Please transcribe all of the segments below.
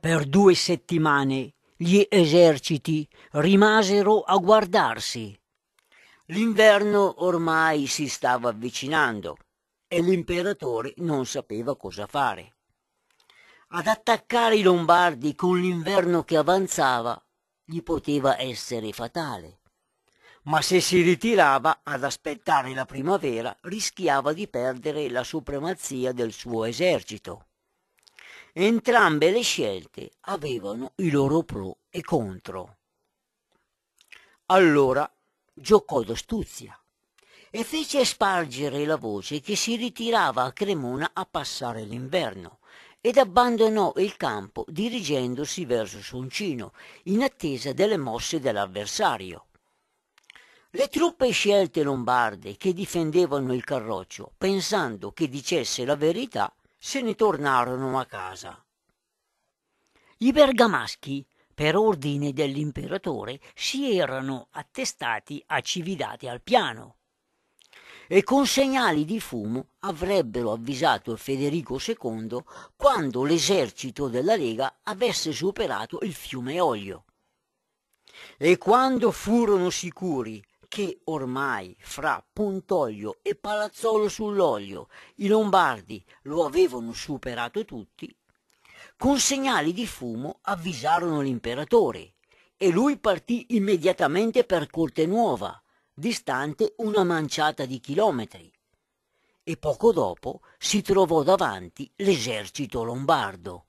Per due settimane gli eserciti rimasero a guardarsi. L'inverno ormai si stava avvicinando e l'imperatore non sapeva cosa fare. Ad attaccare i Lombardi con l'inverno che avanzava gli poteva essere fatale. Ma se si ritirava ad aspettare la primavera rischiava di perdere la supremazia del suo esercito. Entrambe le scelte avevano i loro pro e contro. Allora giocò d'astuzia e fece spargere la voce che si ritirava a Cremona a passare l'inverno ed abbandonò il campo dirigendosi verso Soncino in attesa delle mosse dell'avversario. Le truppe scelte lombarde che difendevano il Carroccio, pensando che dicesse la verità, se ne tornarono a casa. I bergamaschi, per ordine dell'imperatore, si erano attestati accividati al piano e con segnali di fumo avrebbero avvisato Federico II quando l'esercito della Lega avesse superato il fiume Olio. E quando furono sicuri che ormai fra Pontoglio e Palazzolo sull'Olio i Lombardi lo avevano superato tutti, con segnali di fumo avvisarono l'imperatore e lui partì immediatamente per Corte Nuova, distante una manciata di chilometri. E poco dopo si trovò davanti l'esercito lombardo.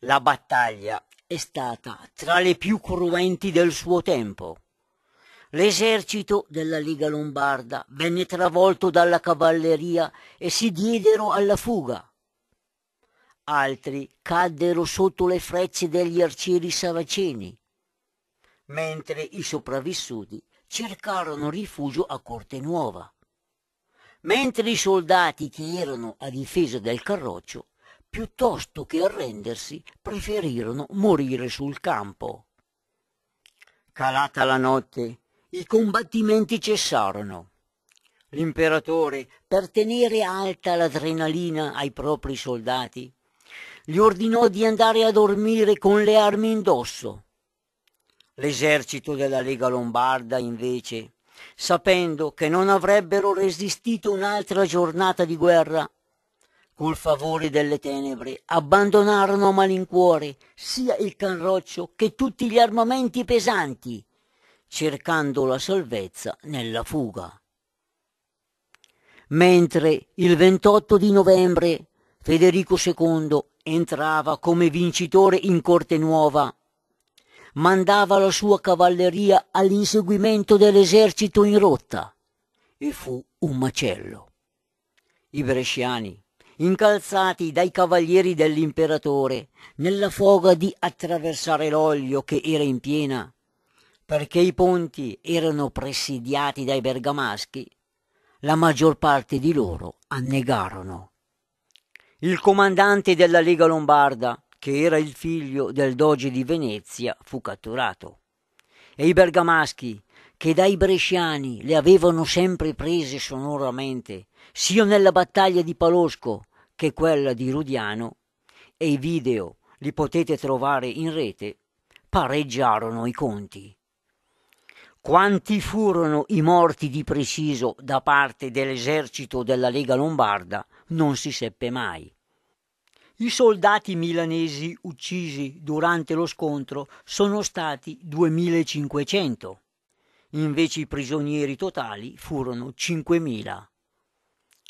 La battaglia è stata tra le più cruenti del suo tempo. L'esercito della Liga Lombarda venne travolto dalla cavalleria e si diedero alla fuga. Altri caddero sotto le frecce degli arcieri saraceni, mentre i sopravvissuti cercarono rifugio a Corte Nuova. Mentre i soldati che erano a difesa del carroccio, piuttosto che arrendersi, preferirono morire sul campo. Calata la notte, i combattimenti cessarono. L'imperatore, per tenere alta l'adrenalina ai propri soldati, gli ordinò di andare a dormire con le armi indosso. L'esercito della Lega Lombarda, invece, sapendo che non avrebbero resistito un'altra giornata di guerra, col favore delle tenebre, abbandonarono a malincuore sia il canroccio che tutti gli armamenti pesanti cercando la salvezza nella fuga. Mentre il 28 di novembre Federico II entrava come vincitore in Corte Nuova, mandava la sua cavalleria all'inseguimento dell'esercito in rotta e fu un macello. I bresciani, incalzati dai cavalieri dell'imperatore nella foga di attraversare l'olio che era in piena, perché i ponti erano presidiati dai bergamaschi, la maggior parte di loro annegarono. Il comandante della Lega Lombarda, che era il figlio del doge di Venezia, fu catturato. E i bergamaschi, che dai bresciani le avevano sempre prese sonoramente, sia nella battaglia di Palosco che quella di Rudiano, e i video li potete trovare in rete, pareggiarono i conti. Quanti furono i morti di preciso da parte dell'esercito della Lega Lombarda non si seppe mai. I soldati milanesi uccisi durante lo scontro sono stati 2500, invece i prigionieri totali furono 5000.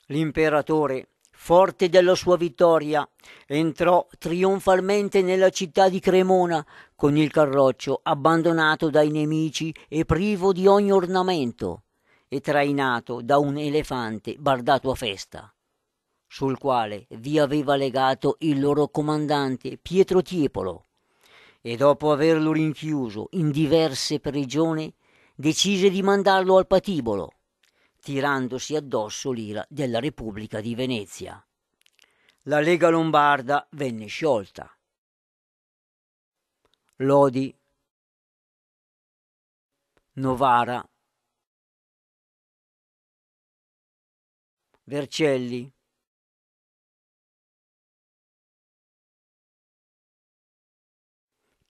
L'imperatore Forte della sua vittoria, entrò trionfalmente nella città di Cremona con il carroccio abbandonato dai nemici e privo di ogni ornamento e trainato da un elefante bardato a festa, sul quale vi aveva legato il loro comandante Pietro Tiepolo. E dopo averlo rinchiuso in diverse prigioni, decise di mandarlo al patibolo tirandosi addosso l'ira della Repubblica di Venezia. La Lega Lombarda venne sciolta. Lodi, Novara, Vercelli,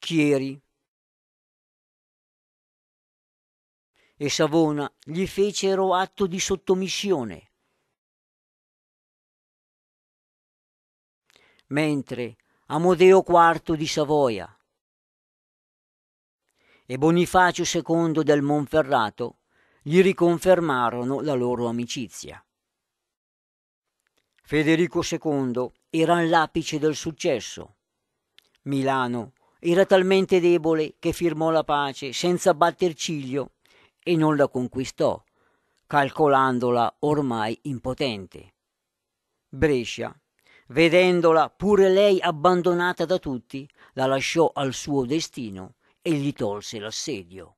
Chieri, e Savona gli fecero atto di sottomissione. Mentre Amodeo IV di Savoia e Bonifacio II del Monferrato gli riconfermarono la loro amicizia. Federico II era l'apice del successo. Milano era talmente debole che firmò la pace senza batter ciglio e non la conquistò, calcolandola ormai impotente. Brescia, vedendola pure lei abbandonata da tutti, la lasciò al suo destino e gli tolse l'assedio.